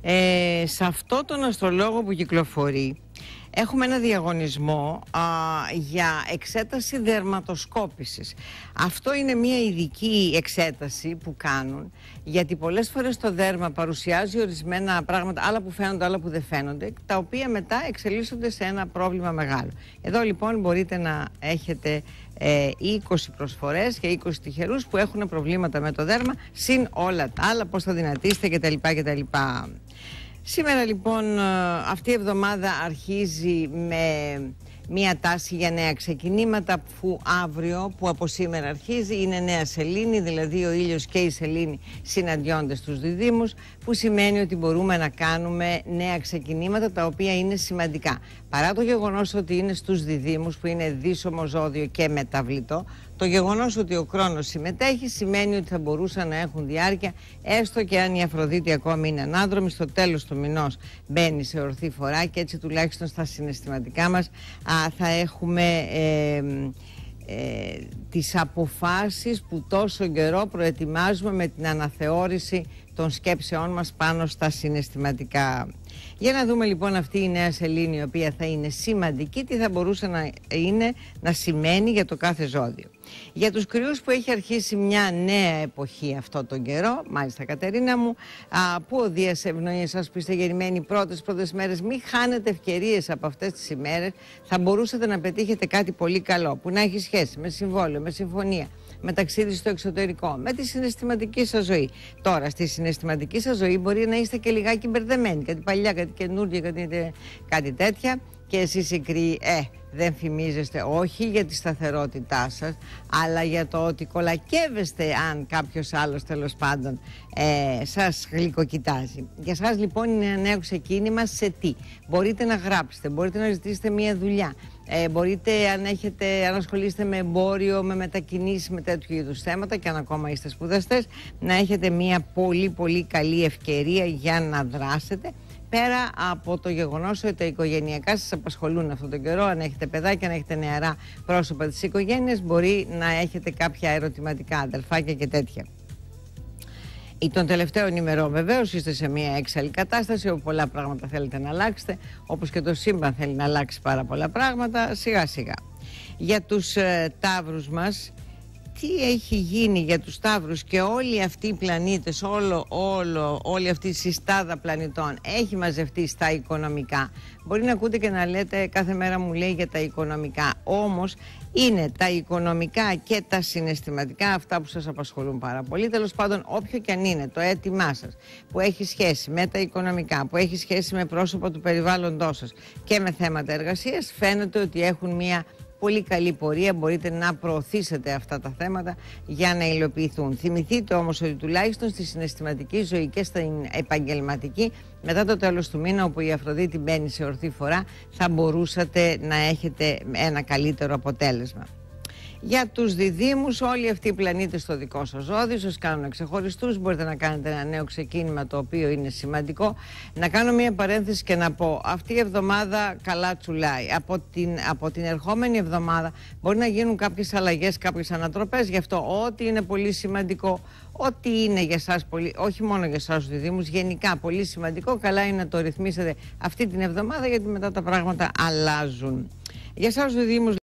Ε, σε αυτό τον αστρολόγο που κυκλοφορεί Έχουμε ένα διαγωνισμό α, για εξέταση δερματοσκόπησης. Αυτό είναι μια ειδική εξέταση που κάνουν, γιατί πολλές φορές το δέρμα παρουσιάζει ορισμένα πράγματα, άλλα που φαίνονται, άλλα που δεν φαίνονται, τα οποία μετά εξελίσσονται σε ένα πρόβλημα μεγάλο. Εδώ λοιπόν μπορείτε να έχετε ε, 20 προσφορές και 20 τυχερούς που έχουν προβλήματα με το δέρμα, συν όλα τα άλλα, πώς θα δυνατήσετε κτλ. κτλ. Σήμερα λοιπόν ε, αυτή η εβδομάδα αρχίζει με Μία τάση για νέα ξεκινήματα που αύριο, που από σήμερα αρχίζει, είναι νέα σελήνη, δηλαδή ο ήλιος και η σελήνη συναντιόνται στους διδήμους, που σημαίνει ότι μπορούμε να κάνουμε νέα ξεκινήματα τα οποία είναι σημαντικά. Παρά το γεγονός ότι είναι στους διδήμους που είναι δύσομο ζώδιο και μεταβλητό, το γεγονός ότι ο χρόνο συμμετέχει σημαίνει ότι θα μπορούσαν να έχουν διάρκεια έστω και αν η Αφροδίτη ακόμη είναι ανάδρομη, στο τέλος του μηνός μπαίνει σε ορθή φορά και έτσι τουλάχιστον στα συναισθηματικά μας θα έχουμε ε, τις αποφάσεις που τόσο καιρό προετοιμάζουμε με την αναθεώρηση των σκέψεών μας πάνω στα συναισθηματικά για να δούμε λοιπόν αυτή η νέα σελήνη η οποία θα είναι σημαντική, τι θα μπορούσε να, είναι, να σημαίνει για το κάθε ζώδιο. Για τους κρυούς που έχει αρχίσει μια νέα εποχή αυτό τον καιρό, μάλιστα Κατερίνα μου, α, που ο Δίας ευνοεί σας που είστε γεννημένοι πρώτες πρώτες μέρες, μη χάνετε ευκαιρίες από αυτές τις ημέρες, θα μπορούσατε να πετύχετε κάτι πολύ καλό που να έχει σχέση με συμβόλαιο, με συμφωνία, με ταξίδι στο εξωτερικό, με τη συναισθηματική σας ζωή. Τώρα, στη συναισθηματική σας ζωή μπορεί να είστε και λιγάκι μπερδεμένοι, γιατί παλιά, κάτι καινούργια, κάτι, κάτι τέτοια. Και εσείς οι κρύοι, ε, δεν φημίζεστε όχι για τη σταθερότητά σας, αλλά για το ότι κολακεύεστε αν κάποιος άλλος τέλος πάντων ε, σας γλυκοκοιτάζει. Για σας λοιπόν είναι ένα νέο ξεκίνημα σε τι. Μπορείτε να γράψετε, μπορείτε να ζητήσετε μια δουλειά, ε, μπορείτε αν, έχετε, αν ασχολείστε με εμπόριο, με μετακινήσεις, με τέτοιου είδους θέματα και αν ακόμα είστε σπουδαστές, να έχετε μια πολύ πολύ καλή ευκαιρία για να δράσετε πέρα από το γεγονός ότι τα οικογενειακά σας απασχολούν αυτόν τον καιρό, αν έχετε παιδάκια, αν έχετε νεαρά πρόσωπα της οικογένειας, μπορεί να έχετε κάποια ερωτηματικά, αδελφάκια και τέτοια. Ή των τελευταίων ημερών βεβαίως είστε σε μια έξαλλη κατάσταση όπου πολλά πράγματα θέλετε να αλλάξετε, όπως και το σύμπαν θέλει να αλλάξει πάρα πολλά πράγματα, σιγά σιγά. Για τους ε, ταύρους μας τι έχει γίνει για τους Σταύρους και όλοι αυτοί οι πλανήτες, όλο, όλο, όλη αυτή η συστάδα πλανητών έχει μαζευτεί στα οικονομικά. Μπορεί να ακούτε και να λέτε κάθε μέρα μου λέει για τα οικονομικά, όμως είναι τα οικονομικά και τα συναισθηματικά αυτά που σας απασχολούν πάρα πολύ. Τέλος πάντων, όποιο και αν είναι το αίτημά σας που έχει σχέση με τα οικονομικά, που έχει σχέση με πρόσωπα του περιβάλλοντός σας και με θέματα εργασίας, φαίνεται ότι έχουν μια πολύ καλή πορεία. Μπορείτε να προωθήσετε αυτά τα θέματα για να υλοποιηθούν. Θυμηθείτε όμως ότι τουλάχιστον στη συναισθηματική ζωή και στην επαγγελματική, μετά το τέλος του μήνα, όπου η Αφροδίτη μπαίνει σε ορθή φορά, θα μπορούσατε να έχετε ένα καλύτερο αποτέλεσμα για τους διδήμους όλοι αυτοί οι πλανήτες στο δικό σας ζώδιο σας κάνουν ξεχωριστούς μπορείτε να κάνετε ένα νέο ξεκίνημα το οποίο είναι σημαντικό να κάνω μια παρένθεση και να πω αυτή η εβδομάδα καλά τσουλάει από την, από την ερχόμενη εβδομάδα μπορεί να γίνουν κάποιες αλλαγές κάποιες ανατροπές γι' αυτό ό,τι είναι πολύ σημαντικό Ό,τι είναι για εσά, όχι μόνο για εσά του διδήμου. γενικά πολύ σημαντικό, καλά είναι να το ρυθμίσετε αυτή την εβδομάδα γιατί μετά τα πράγματα αλλάζουν. Για εσά του Δημού,